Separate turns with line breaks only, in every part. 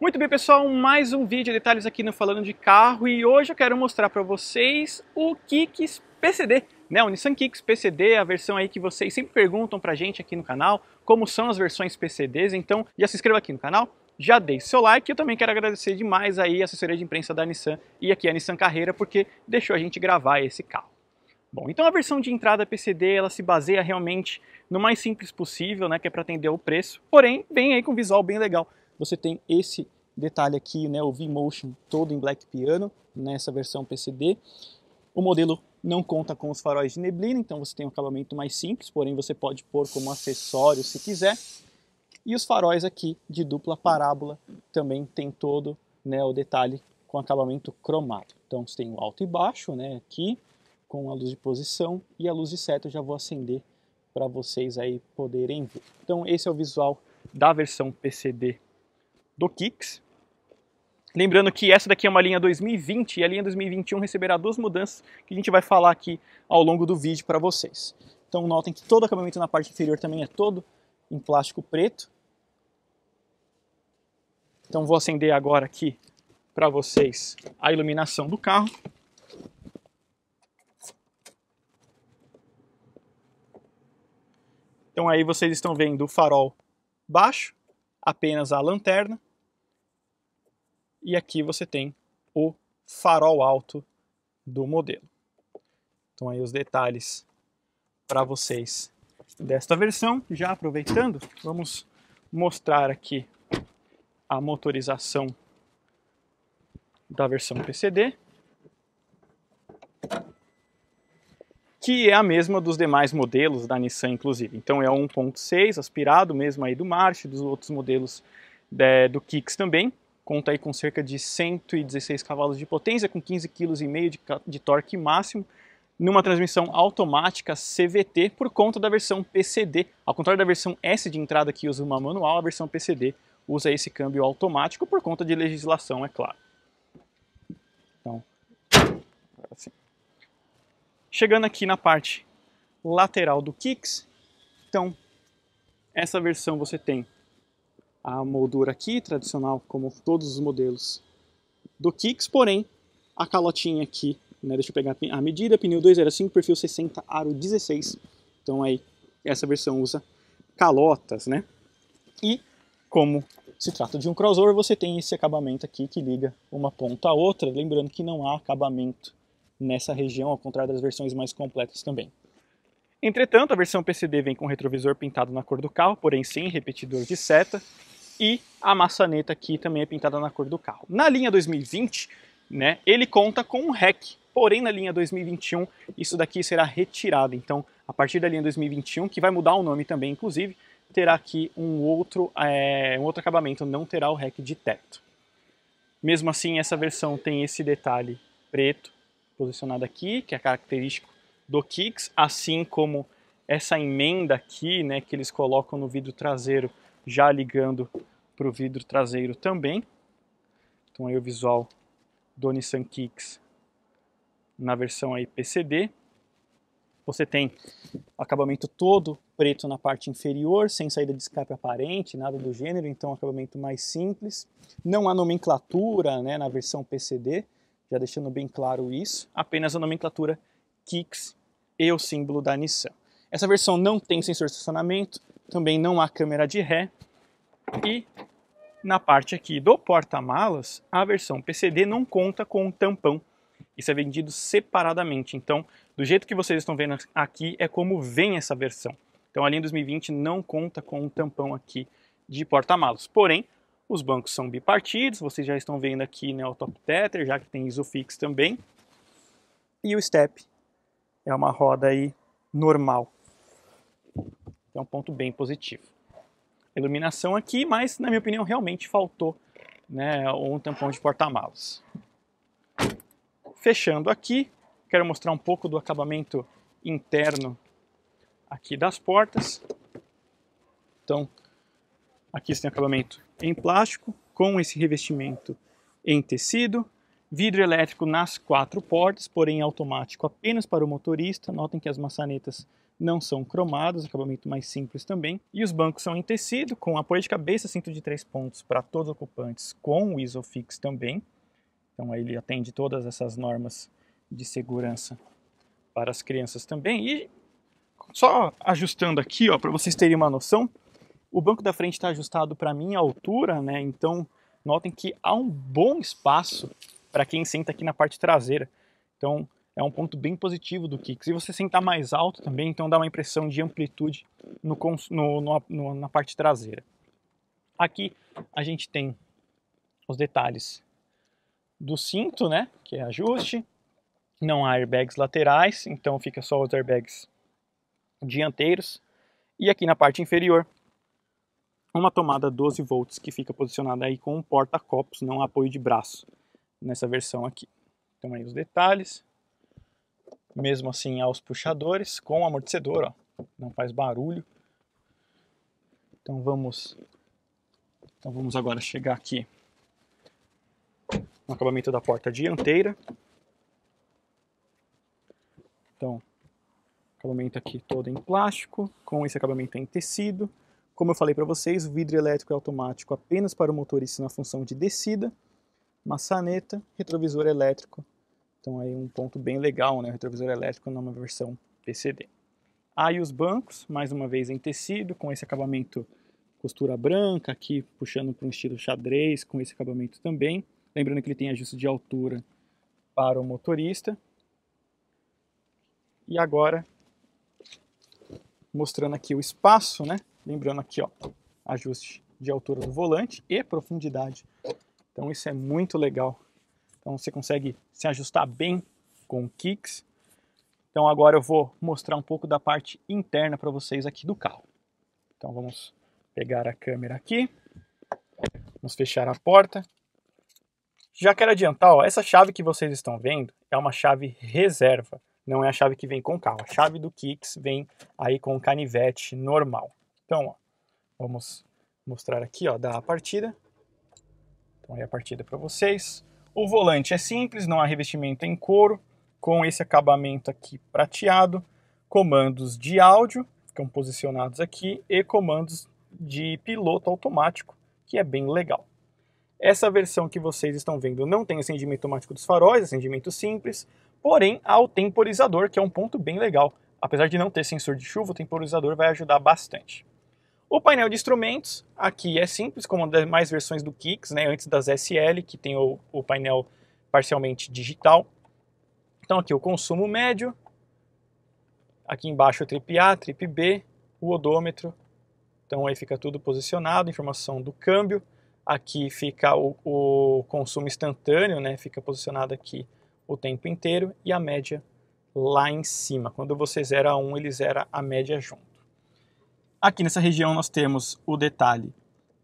Muito bem, pessoal, mais um vídeo de detalhes aqui no Falando de Carro e hoje eu quero mostrar para vocês o Kicks PCD, né? O Nissan Kicks PCD, a versão aí que vocês sempre perguntam pra gente aqui no canal, como são as versões PCDs, então já se inscreva aqui no canal, já deixe seu like. Eu também quero agradecer demais aí a assessoria de imprensa da Nissan e aqui a Nissan Carreira porque deixou a gente gravar esse carro. Bom, então a versão de entrada PCD ela se baseia realmente no mais simples possível, né, que é para atender o preço, porém vem aí com um visual bem legal você tem esse detalhe aqui, né, o V-Motion todo em black piano, nessa versão PCD. O modelo não conta com os faróis de neblina, então você tem um acabamento mais simples, porém você pode pôr como acessório se quiser. E os faróis aqui de dupla parábola também tem todo né, o detalhe com acabamento cromado. Então você tem o alto e baixo né, aqui, com a luz de posição e a luz de seta eu já vou acender para vocês aí poderem ver. Então esse é o visual da versão PCD do Kicks. Lembrando que essa daqui é uma linha 2020 e a linha 2021 receberá duas mudanças que a gente vai falar aqui ao longo do vídeo para vocês. Então notem que todo o acabamento na parte inferior também é todo em plástico preto. Então vou acender agora aqui para vocês a iluminação do carro. Então aí vocês estão vendo o farol baixo, apenas a lanterna. E aqui você tem o farol alto do modelo. Então aí os detalhes para vocês desta versão. Já aproveitando, vamos mostrar aqui a motorização da versão PCD, que é a mesma dos demais modelos da Nissan, inclusive. Então é 1.6 aspirado, mesmo aí do March, dos outros modelos é, do Kicks também conta aí com cerca de 116 cavalos de potência, com 15,5 kg de, de torque máximo, numa transmissão automática CVT por conta da versão PCD. Ao contrário da versão S de entrada que usa uma manual, a versão PCD usa esse câmbio automático por conta de legislação, é claro. Então, assim. Chegando aqui na parte lateral do Kicks, então essa versão você tem a moldura aqui, tradicional, como todos os modelos do Kicks, porém, a calotinha aqui, né, deixa eu pegar a medida, pneu 205, perfil 60, aro 16, então aí essa versão usa calotas, né? E como se trata de um crossover, você tem esse acabamento aqui que liga uma ponta à outra, lembrando que não há acabamento nessa região, ao contrário das versões mais completas também. Entretanto, a versão PCD vem com retrovisor pintado na cor do carro, porém sem repetidor de seta, e a maçaneta aqui também é pintada na cor do carro. Na linha 2020, né, ele conta com um rec, porém na linha 2021 isso daqui será retirado. Então, a partir da linha 2021, que vai mudar o nome também, inclusive, terá aqui um outro, é, um outro acabamento, não terá o rec de teto. Mesmo assim, essa versão tem esse detalhe preto posicionado aqui, que é característico do Kicks, assim como essa emenda aqui, né, que eles colocam no vidro traseiro já ligando para o vidro traseiro também. Então aí o visual do Nissan Kicks na versão aí PCD. Você tem acabamento todo preto na parte inferior, sem saída de escape aparente, nada do gênero, então acabamento mais simples. Não há nomenclatura né, na versão PCD, já deixando bem claro isso. Apenas a nomenclatura Kicks e o símbolo da Nissan. Essa versão não tem sensor de estacionamento, também não há câmera de ré. E na parte aqui do porta-malas, a versão PCD não conta com um tampão. Isso é vendido separadamente. Então, do jeito que vocês estão vendo aqui, é como vem essa versão. Então, a linha 2020 não conta com um tampão aqui de porta-malas. Porém, os bancos são bipartidos, vocês já estão vendo aqui né, o Top Tether, já que tem Isofix também. E o Step é uma roda aí normal é um ponto bem positivo. Iluminação aqui, mas na minha opinião realmente faltou né, um tampão de porta-malas. Fechando aqui, quero mostrar um pouco do acabamento interno aqui das portas. Então, aqui você tem acabamento em plástico, com esse revestimento em tecido. Vidro elétrico nas quatro portas, porém automático apenas para o motorista. Notem que as maçanetas não são cromados, acabamento mais simples também. E os bancos são em tecido, com apoio de cabeça, cinto de três pontos para todos os ocupantes, com o ISOFIX também. Então ele atende todas essas normas de segurança para as crianças também. E só ajustando aqui, ó, para vocês terem uma noção, o banco da frente está ajustado para minha altura, né? Então notem que há um bom espaço para quem senta aqui na parte traseira. Então é um ponto bem positivo do Kicks. E você sentar mais alto também, então dá uma impressão de amplitude no, no, no, na parte traseira. Aqui a gente tem os detalhes do cinto, né, que é ajuste. Não há airbags laterais, então fica só os airbags dianteiros. E aqui na parte inferior, uma tomada 12 volts que fica posicionada aí com um porta-copos, não apoio de braço nessa versão aqui. Então aí os detalhes mesmo assim aos puxadores com amortecedor, ó, não faz barulho. Então vamos, então vamos agora chegar aqui no acabamento da porta dianteira. Então, acabamento aqui todo em plástico, com esse acabamento em tecido. Como eu falei para vocês, o vidro elétrico é automático apenas para o motorista na função de descida, maçaneta, retrovisor elétrico então aí um ponto bem legal, né? O retrovisor elétrico numa versão PCD. Aí os bancos, mais uma vez em tecido, com esse acabamento costura branca, aqui puxando para um estilo xadrez, com esse acabamento também. Lembrando que ele tem ajuste de altura para o motorista. E agora, mostrando aqui o espaço, né? Lembrando aqui, ó, ajuste de altura do volante e profundidade. Então isso é muito legal então você consegue se ajustar bem com kicks. Então agora eu vou mostrar um pouco da parte interna para vocês aqui do carro. Então vamos pegar a câmera aqui. Vamos fechar a porta. Já quero adiantar, ó, essa chave que vocês estão vendo é uma chave reserva. Não é a chave que vem com o carro. A chave do Kicks vem aí com o canivete normal. Então, ó, vamos mostrar aqui ó, da partida. Então aí a partida é para vocês. O volante é simples, não há revestimento em couro, com esse acabamento aqui prateado, comandos de áudio, ficam posicionados aqui, e comandos de piloto automático, que é bem legal. Essa versão que vocês estão vendo não tem acendimento automático dos faróis, acendimento simples, porém há o temporizador, que é um ponto bem legal. Apesar de não ter sensor de chuva, o temporizador vai ajudar bastante. O painel de instrumentos, aqui é simples, como das mais versões do Kicks, né, antes das SL, que tem o, o painel parcialmente digital. Então aqui o consumo médio, aqui embaixo o trip A, trip B, o odômetro, então aí fica tudo posicionado, informação do câmbio, aqui fica o, o consumo instantâneo, né, fica posicionado aqui o tempo inteiro, e a média lá em cima. Quando você zera um, ele zera a média junto. Aqui nessa região nós temos o detalhe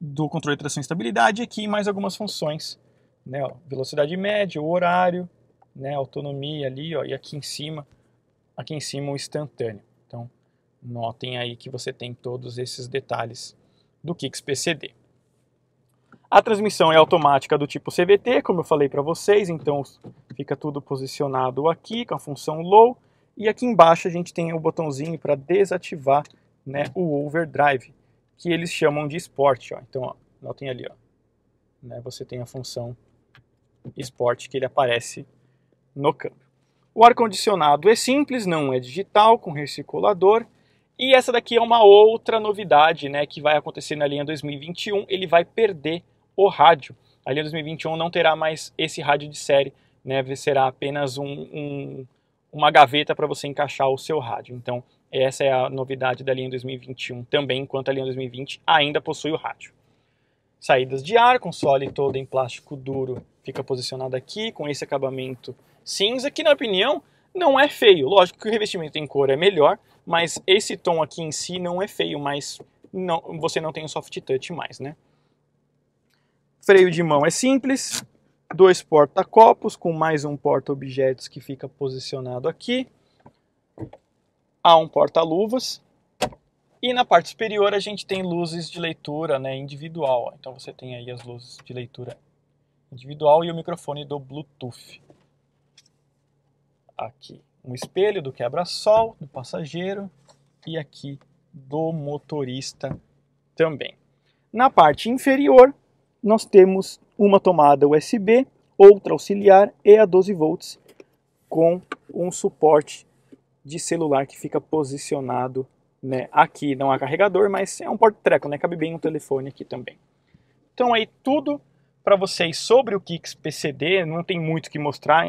do controle de tração e estabilidade, aqui mais algumas funções, né, ó, velocidade média, o horário, né, autonomia ali, ó, e aqui em cima, aqui em cima o instantâneo. Então, notem aí que você tem todos esses detalhes do Kicks PCD. A transmissão é automática do tipo CVT, como eu falei para vocês, então fica tudo posicionado aqui com a função low, e aqui embaixo a gente tem o botãozinho para desativar né, o overdrive, que eles chamam de esporte. Ó. Então, ó, notem ali, ó, né, você tem a função esporte que ele aparece no câmbio. O ar-condicionado é simples, não é digital, com recirculador. E essa daqui é uma outra novidade né, que vai acontecer na linha 2021. Ele vai perder o rádio. A linha 2021 não terá mais esse rádio de série, né, será apenas um, um uma gaveta para você encaixar o seu rádio. Então, essa é a novidade da linha 2021 também, enquanto a linha 2020 ainda possui o rádio. Saídas de ar, console todo em plástico duro, fica posicionado aqui com esse acabamento cinza, que na opinião não é feio. Lógico que o revestimento em cor é melhor, mas esse tom aqui em si não é feio, mas não, você não tem o soft touch mais, né? Freio de mão é simples, dois porta-copos com mais um porta-objetos que fica posicionado aqui há um porta-luvas e na parte superior a gente tem luzes de leitura né, individual. Então você tem aí as luzes de leitura individual e o microfone do Bluetooth. Aqui um espelho do quebra-sol do passageiro e aqui do motorista também. Na parte inferior nós temos uma tomada USB, outra auxiliar e a 12 volts com um suporte de celular que fica posicionado né, aqui. Não há carregador, mas é um porta-treco, né? Cabe bem um telefone aqui também. Então aí tudo para vocês sobre o Kix PCD, não tem muito que mostrar,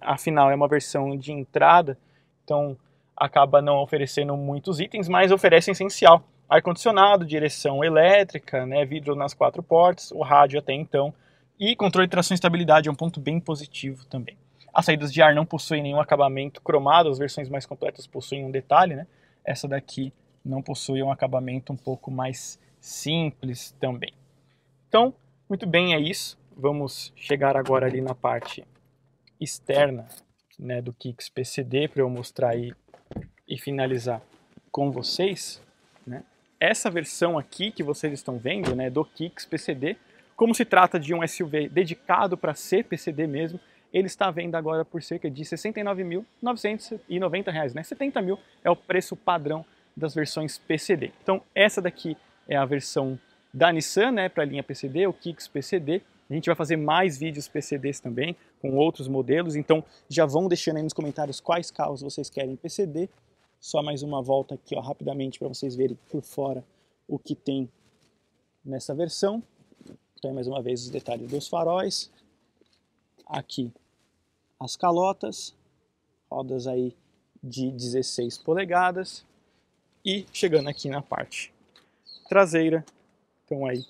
afinal é uma versão de entrada, então acaba não oferecendo muitos itens, mas oferece essencial. Ar-condicionado, direção elétrica, né, vidro nas quatro portas, o rádio até então, e controle de tração e estabilidade é um ponto bem positivo também. As saídas de ar não possuem nenhum acabamento cromado, as versões mais completas possuem um detalhe, né? Essa daqui não possui um acabamento um pouco mais simples também. Então, muito bem, é isso. Vamos chegar agora ali na parte externa né, do Kicks PCD para eu mostrar e, e finalizar com vocês. Né? Essa versão aqui que vocês estão vendo né, do Kicks PCD, como se trata de um SUV dedicado para ser PCD mesmo, ele está à venda agora por cerca de R$ 69.990, reais, né? 70 mil é o preço padrão das versões PCD. Então essa daqui é a versão da Nissan, né, para a linha PCD, o Kicks PCD. A gente vai fazer mais vídeos PCDs também, com outros modelos, então já vão deixando aí nos comentários quais carros vocês querem PCD. Só mais uma volta aqui, ó, rapidamente, para vocês verem por fora o que tem nessa versão. Então, é mais uma vez, os detalhes dos faróis, aqui as calotas, rodas aí de 16 polegadas e chegando aqui na parte traseira, então aí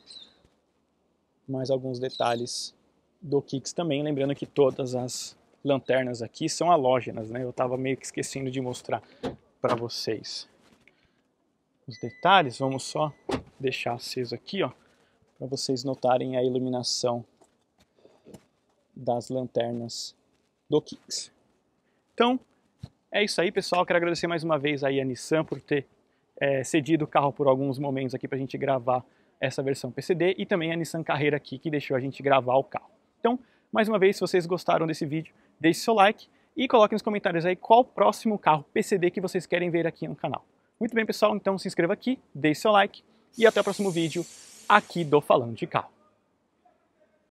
mais alguns detalhes do Kicks também, lembrando que todas as lanternas aqui são halógenas, né? Eu estava meio que esquecendo de mostrar para vocês os detalhes. Vamos só deixar aceso aqui, ó, para vocês notarem a iluminação das lanternas do Kicks. Então, é isso aí, pessoal. Quero agradecer mais uma vez aí a Nissan por ter é, cedido o carro por alguns momentos aqui para a gente gravar essa versão PCD e também a Nissan Carreira aqui que deixou a gente gravar o carro. Então, mais uma vez, se vocês gostaram desse vídeo, deixe seu like e coloque nos comentários aí qual o próximo carro PCD que vocês querem ver aqui no canal. Muito bem, pessoal, então se inscreva aqui, deixe seu like e até o próximo vídeo aqui do Falando de Carro.